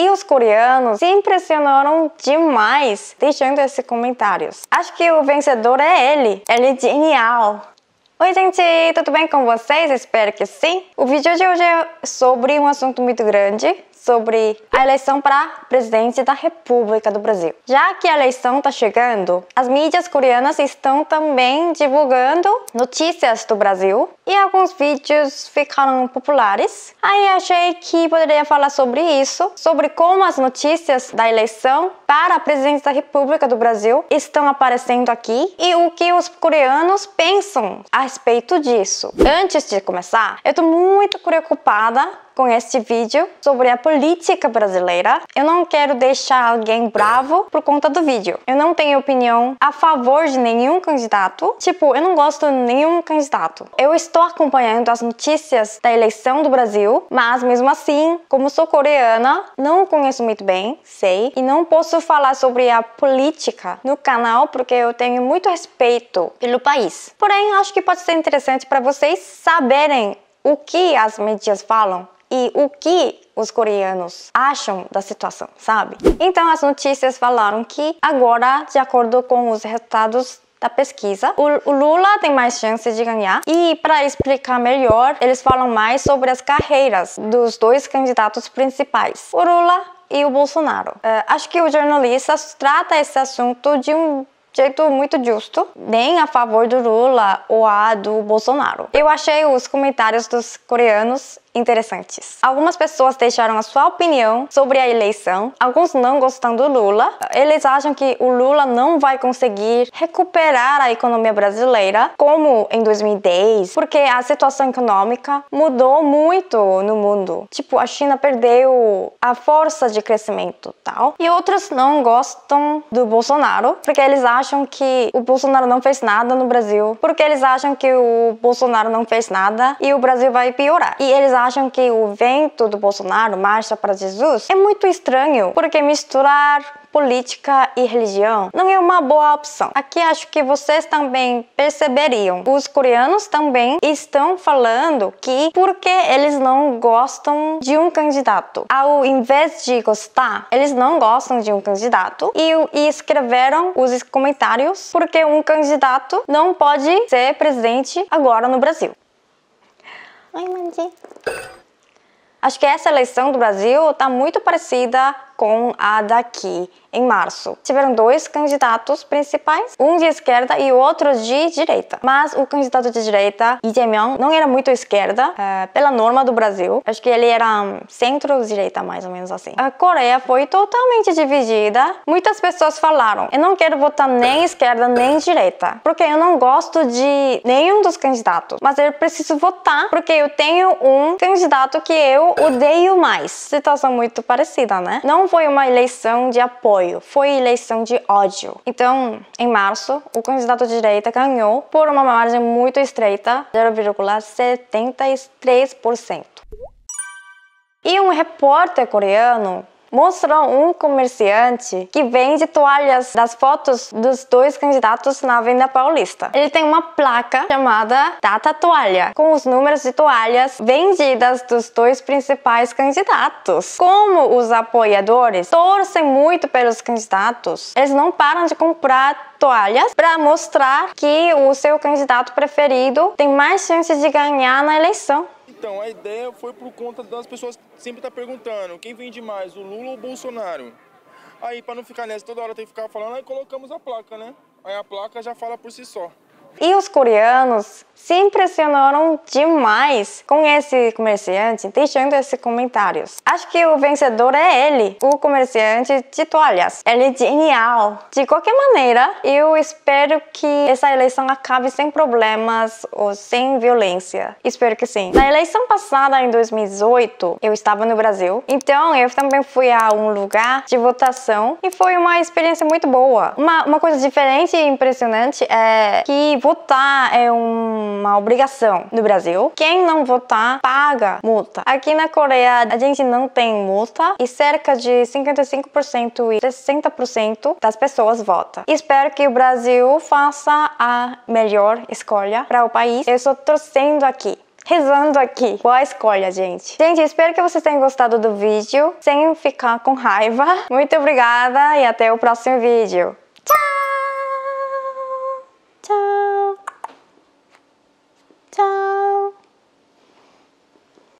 E os coreanos se impressionaram demais deixando esses comentários. Acho que o vencedor é ele. Ele é genial. Oi gente, tudo bem com vocês? Espero que sim. O vídeo de hoje é sobre um assunto muito grande, sobre a eleição para presidente da República do Brasil. Já que a eleição está chegando, as mídias coreanas estão também divulgando notícias do Brasil e alguns vídeos ficaram populares. Aí achei que poderia falar sobre isso, sobre como as notícias da eleição para a presidência da República do Brasil estão aparecendo aqui e o que os coreanos pensam a respeito disso. Antes de começar, eu tô muito preocupada com este vídeo sobre a política brasileira. Eu não quero deixar alguém bravo por conta do vídeo. Eu não tenho opinião a favor de nenhum candidato. Tipo, eu não gosto de nenhum candidato. Eu estou estou acompanhando as notícias da eleição do Brasil, mas mesmo assim, como sou coreana, não conheço muito bem, sei, e não posso falar sobre a política no canal porque eu tenho muito respeito pelo país. Porém, acho que pode ser interessante para vocês saberem o que as mídias falam e o que os coreanos acham da situação, sabe? Então as notícias falaram que agora, de acordo com os resultados da pesquisa. O, o, Lula tem mais chances de ganhar. E para explicar melhor, eles falam mais sobre as carreiras dos dois candidatos principais, o Lula e o Bolsonaro. Uh, acho que o jornalista trata esse assunto de um jeito muito justo, nem a favor do Lula ou a do Bolsonaro. Eu achei os comentários dos coreanos interessantes. Algumas pessoas deixaram a sua opinião sobre a eleição, alguns não gostam do Lula. Eles acham que o Lula não vai conseguir recuperar a economia brasileira como em 2010, porque a situação econômica mudou muito no mundo. Tipo, a China perdeu a força de crescimento, tal. E outros não gostam do Bolsonaro, porque eles acham acham que o Bolsonaro não fez nada no Brasil, porque eles acham que o Bolsonaro não fez nada e o Brasil vai piorar. E eles acham que o vento do Bolsonaro marcha para Jesus. É muito estranho, porque misturar política e religião não é uma boa opção. Aqui acho que vocês também perceberiam. Os coreanos também estão falando que porque eles não gostam de um candidato. Ao invés de gostar, eles não gostam de um candidato e, e escreveram os comentários porque um candidato não pode ser presidente agora no Brasil. Ai, Mandy. Acho que essa eleição do Brasil está muito parecida com a daqui em março. Tiveram dois candidatos principais, um de esquerda e outro de direita. Mas o candidato de direita, Lee não era muito esquerda, é, pela norma do Brasil. Acho que ele era um centro-direita, mais ou menos assim. A Coreia foi totalmente dividida. Muitas pessoas falaram: eu não quero votar nem esquerda nem direita, porque eu não gosto de nenhum dos candidatos. Mas eu preciso votar porque eu tenho um candidato que eu odeio mais. Situação muito parecida, né? Não foi uma eleição de apoio apoio. Foi eleição de ódio. Então, em março, o candidato à direita ganhou por uma margem muito estreita, 0,73%. E um repórter coreano Mostrou um comerciante que vende toalhas das fotos dos dois candidatos na venda paulista. Ele tem uma placa chamada Data Toalha, com os números de toalhas vendidas dos dois principais candidatos. Como os apoiadores torcem muito pelos candidatos, eles não param de comprar toalhas para mostrar que o seu candidato preferido tem mais chances de ganhar na eleição. Então, a ideia foi por conta das pessoas sempre tá perguntando quem vende mais, o Lula ou o Bolsonaro? Aí, para não ficar nessa toda hora, tem que ficar falando, aí colocamos a placa, né? Aí a placa já fala por si só. E os coreanos se impressionaram demais com esse comerciante, deixando esses comentários. Acho que o vencedor é ele, o comerciante de toalhas. Ele é genial. De qualquer maneira, eu espero que essa eleição acabe sem problemas ou sem violência. Espero que sim. Na eleição passada, em 2018, eu estava no Brasil, então eu também fui a um lugar de votação e foi uma experiência muito boa. Uma, uma coisa diferente e impressionante é que Votar é uma obrigação no Brasil. Quem não votar paga multa. Aqui na Coreia a gente não tem multa e cerca de 55% e 60% das pessoas votam. Espero que o Brasil faça a melhor escolha para o país. Eu estou torcendo aqui rezando aqui. Boa escolha, gente. Gente, espero que vocês tenham gostado do vídeo, sem ficar com raiva. Muito obrigada e até o próximo vídeo.